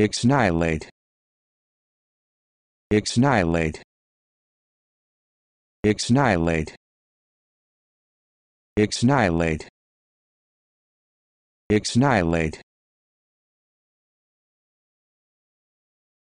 Exnihilate. Exnihilate. Exnihilate. Exnihilate. Exnihilate.